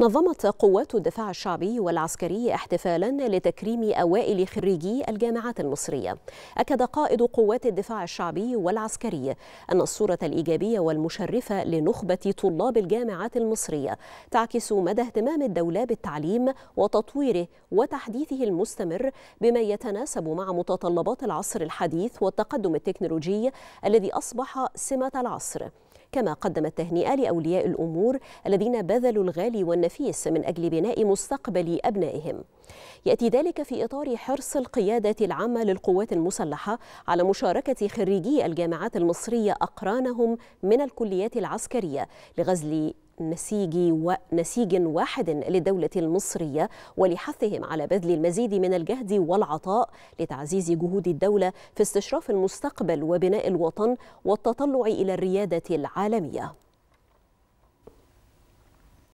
نظمت قوات الدفاع الشعبي والعسكري احتفالا لتكريم أوائل خريجي الجامعات المصرية أكد قائد قوات الدفاع الشعبي والعسكري أن الصورة الإيجابية والمشرفة لنخبة طلاب الجامعات المصرية تعكس مدى اهتمام الدولة بالتعليم وتطويره وتحديثه المستمر بما يتناسب مع متطلبات العصر الحديث والتقدم التكنولوجي الذي أصبح سمة العصر كما قدم التهنئة لأولياء الأمور الذين بذلوا الغالي والنفيس من أجل بناء مستقبل أبنائهم يأتي ذلك في إطار حرص القيادة العامة للقوات المسلحة على مشاركة خريجي الجامعات المصرية أقرانهم من الكليات العسكرية لغزل نسيج ونسيج واحد للدولة المصرية ولحثهم على بذل المزيد من الجهد والعطاء لتعزيز جهود الدولة في استشراف المستقبل وبناء الوطن والتطلع إلى الريادة العالمية